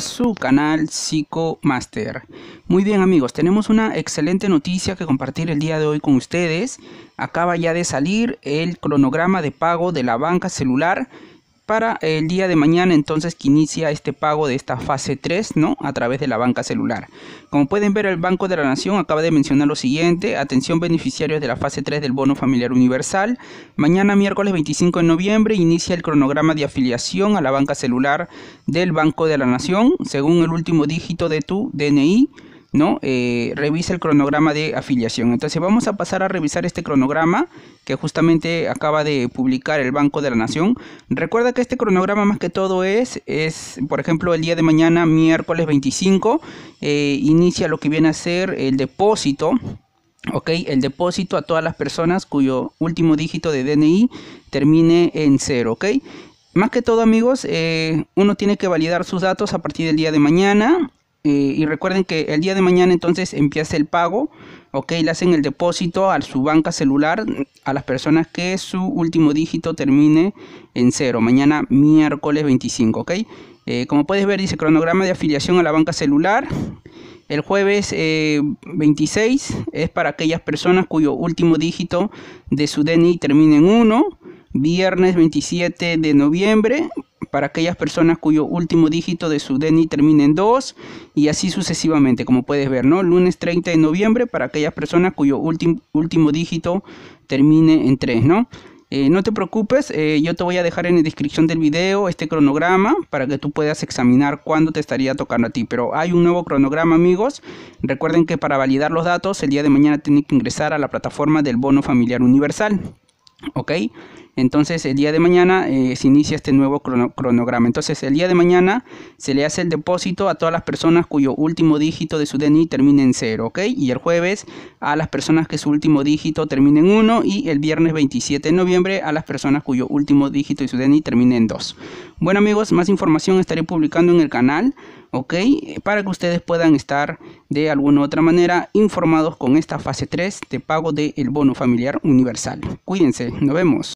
su canal psico master Muy bien amigos, tenemos una excelente noticia que compartir el día de hoy con ustedes. Acaba ya de salir el cronograma de pago de la banca celular para el día de mañana entonces que inicia este pago de esta fase 3, ¿no? A través de la banca celular. Como pueden ver, el Banco de la Nación acaba de mencionar lo siguiente, atención beneficiarios de la fase 3 del Bono Familiar Universal, mañana miércoles 25 de noviembre inicia el cronograma de afiliación a la banca celular del Banco de la Nación, según el último dígito de tu DNI ¿no? Eh, revisa el cronograma de afiliación. Entonces vamos a pasar a revisar este cronograma que justamente acaba de publicar el Banco de la Nación. Recuerda que este cronograma más que todo es, es por ejemplo, el día de mañana, miércoles 25, eh, inicia lo que viene a ser el depósito ok, el depósito a todas las personas cuyo último dígito de DNI termine en cero... ok. Más que todo amigos, eh, uno tiene que validar sus datos a partir del día de mañana, eh, y recuerden que el día de mañana entonces empieza el pago, ok, le hacen el depósito a su banca celular a las personas que su último dígito termine en cero, mañana miércoles 25, ok. Eh, como puedes ver dice cronograma de afiliación a la banca celular, el jueves 26 eh, es para aquellas personas cuyo último dígito de su DNI termine en 1, viernes 27 de noviembre para aquellas personas cuyo último dígito de su DNI termine en 2 y así sucesivamente, como puedes ver, ¿no? Lunes 30 de noviembre para aquellas personas cuyo último dígito termine en 3, ¿no? Eh, no te preocupes, eh, yo te voy a dejar en la descripción del video este cronograma para que tú puedas examinar cuándo te estaría tocando a ti. Pero hay un nuevo cronograma, amigos. Recuerden que para validar los datos, el día de mañana tienen que ingresar a la plataforma del Bono Familiar Universal. ¿Ok? Entonces el día de mañana eh, se inicia este nuevo cronograma. Entonces el día de mañana se le hace el depósito a todas las personas cuyo último dígito de su DNI termine en 0, ¿ok? Y el jueves a las personas que su último dígito termine en 1 y el viernes 27 de noviembre a las personas cuyo último dígito de su DNI termine en 2. Bueno amigos, más información estaré publicando en el canal. ¿ok? Para que ustedes puedan estar de alguna u otra manera informados con esta fase 3 de pago del bono familiar universal. Cuídense, nos vemos.